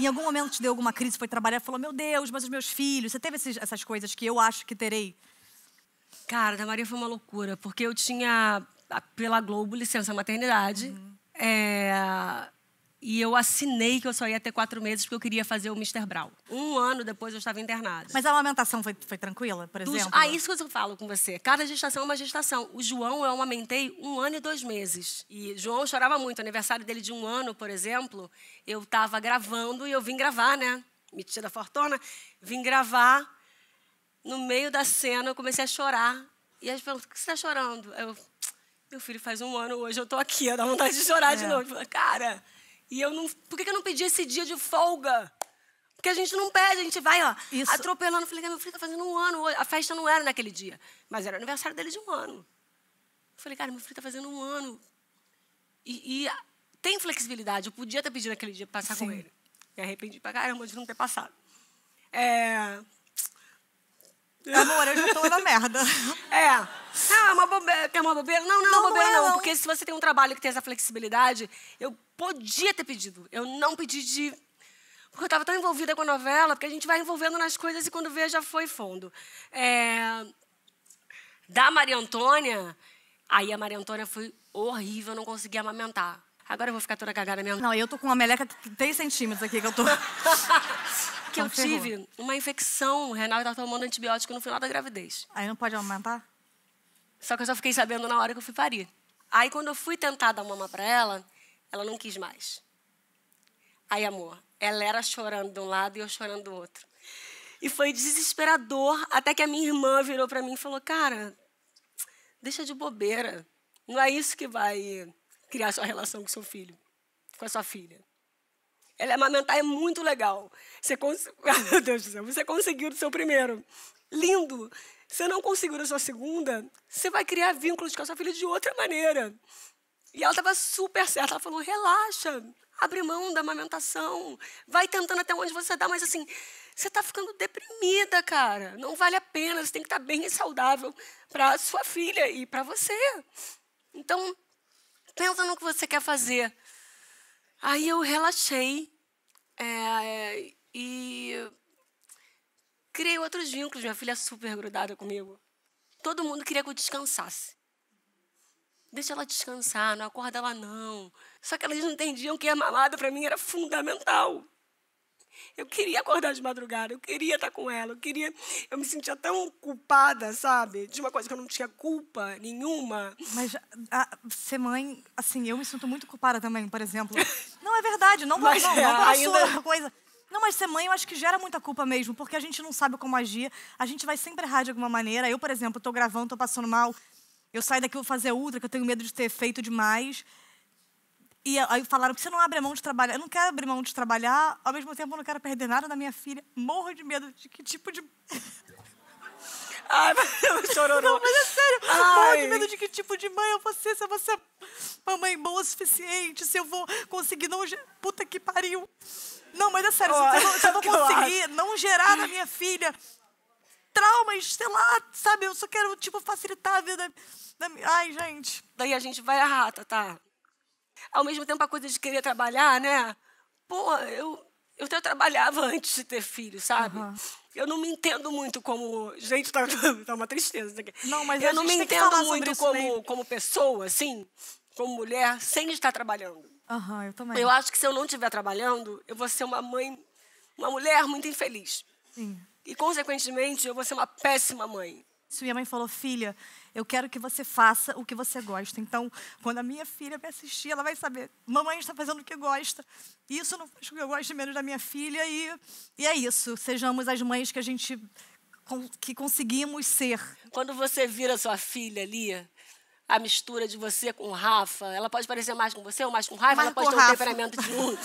Em algum momento te deu alguma crise, foi trabalhar e falou: Meu Deus, mas os meus filhos. Você teve esses, essas coisas que eu acho que terei? Cara, da Maria foi uma loucura, porque eu tinha, pela Globo, licença maternidade. Uhum. É, e eu assinei que eu só ia ter quatro meses porque eu queria fazer o Mr. Brown. Um ano depois eu estava internada. Mas a amamentação foi, foi tranquila, por exemplo? Dos... Ah, isso que eu falo com você. Cada gestação é uma gestação. O João eu amamentei um ano e dois meses. E João chorava muito. O aniversário dele de um ano, por exemplo, eu estava gravando e eu vim gravar, né? Metida da fortuna. Vim gravar. No meio da cena eu comecei a chorar. E gente falou por que você está chorando? Eu, meu filho, faz um ano hoje, eu estou aqui. Dá vontade de chorar é. de novo. Cara... E eu não. Por que, eu não pedi esse dia de folga? Porque a gente não pede, a gente vai, ó, Isso. atropelando. Eu falei, meu filho tá fazendo um ano hoje. A festa não era naquele dia, mas era aniversário dele de um ano. Eu falei, cara, meu filho tá fazendo um ano. E, e tem flexibilidade. Eu podia ter pedido naquele dia pra passar Sim. com ele. Me arrependi pra caramba de não ter passado. É... Amor, eu já tô na merda. É. Ah, é uma bobeira, é uma bobeira? Não, não, é não, uma bobeira é, não, é, não, Porque se você tem um trabalho que tem essa flexibilidade, eu podia ter pedido. Eu não pedi de... Porque eu estava tão envolvida com a novela, porque a gente vai envolvendo nas coisas e quando vê já foi fundo. É... Da Maria Antônia, aí a Maria Antônia foi horrível, eu não conseguia amamentar. Agora eu vou ficar toda cagada mesmo. Não, eu tô com uma meleca de 10 centímetros aqui que eu tô. que eu tá tive uma infecção renal e tava tomando antibiótico no final da gravidez. Aí não pode amamentar? Só que eu só fiquei sabendo na hora que eu fui parir. Aí, quando eu fui tentar dar mama para ela, ela não quis mais. Aí, amor, ela era chorando de um lado e eu chorando do outro. E foi desesperador, até que a minha irmã virou para mim e falou: Cara, deixa de bobeira. Não é isso que vai criar sua relação com seu filho, com a sua filha. Ela amamentar é muito legal. Você cons... ah, meu Deus do céu, você conseguiu do seu primeiro. Lindo. Você não conseguiu da sua segunda, você vai criar vínculos com a sua filha de outra maneira. E ela estava super certa. Ela falou: relaxa, abre mão da amamentação. Vai tentando até onde você dá, mas assim, você está ficando deprimida, cara. Não vale a pena. Você tem que estar tá bem e saudável para sua filha e para você. Então, pensa no que você quer fazer Aí eu relaxei é, e criei outros vínculos. Minha filha é super grudada comigo. Todo mundo queria que eu descansasse. Deixa ela descansar, não acorda ela não. Só que elas não entendiam que a mamada para mim era fundamental. Eu queria acordar de madrugada, eu queria estar com ela, eu queria. Eu me sentia tão culpada, sabe? De uma coisa que eu não tinha culpa nenhuma. Mas a, ser mãe, assim, eu me sinto muito culpada também, por exemplo. Não, é verdade, não, mas, não, é, não, não ainda... sua coisa. Não, mas ser mãe eu acho que gera muita culpa mesmo, porque a gente não sabe como agir, a gente vai sempre errar de alguma maneira. Eu, por exemplo, tô gravando, tô passando mal, eu saio daqui, vou fazer ultra, que eu tenho medo de ter feito demais. E aí falaram, que você não abre mão de trabalhar? Eu não quero abrir mão de trabalhar, ao mesmo tempo eu não quero perder nada da minha filha. Morro de medo de que tipo de... Ai, chororô. Não, mas é sério. Ai. Morro de medo de que tipo de mãe eu vou ser, se eu vou ser mamãe boa o suficiente, se eu vou conseguir não... Puta que pariu. Não, mas é sério, oh, se, eu, vou, se eu vou conseguir não gerar na minha filha traumas, sei lá, sabe? Eu só quero, tipo, facilitar a vida da... Ai, gente. Daí a gente vai a rata, tá? Ao mesmo tempo, a coisa de querer trabalhar, né? Pô, eu, eu até trabalhava antes de ter filho, sabe? Uhum. Eu não me entendo muito como. Gente, tá, tá uma tristeza isso aqui. Não, mas eu não me entendo muito né? como, como pessoa, assim, como mulher, sem estar trabalhando. Aham, uhum, eu também. Eu acho que se eu não estiver trabalhando, eu vou ser uma mãe, uma mulher muito infeliz. Sim. E, consequentemente, eu vou ser uma péssima mãe. Se Minha mãe falou, filha, eu quero que você faça o que você gosta. Então, quando a minha filha me assistir, ela vai saber, mamãe está fazendo o que gosta. Isso não faz com que eu goste menos da minha filha. E, e é isso, sejamos as mães que a gente, que conseguimos ser. Quando você vira sua filha ali, a mistura de você com o Rafa, ela pode parecer mais com você ou mais com Rafa, mais ela pode ter Rafa. um temperamento de um.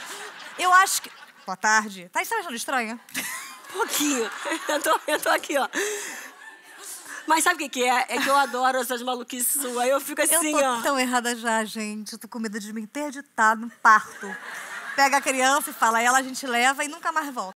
eu acho que... Boa tarde. Tá, tá achando estranha? pouquinho. Eu tô, eu tô aqui, ó. Mas sabe o que, que é? É que eu adoro essas maluquices suas. Eu fico assim, ó. Eu tô ó. tão errada já, gente. Eu tô com medo de me interditar no parto. Pega a criança e fala, ela a gente leva e nunca mais volta.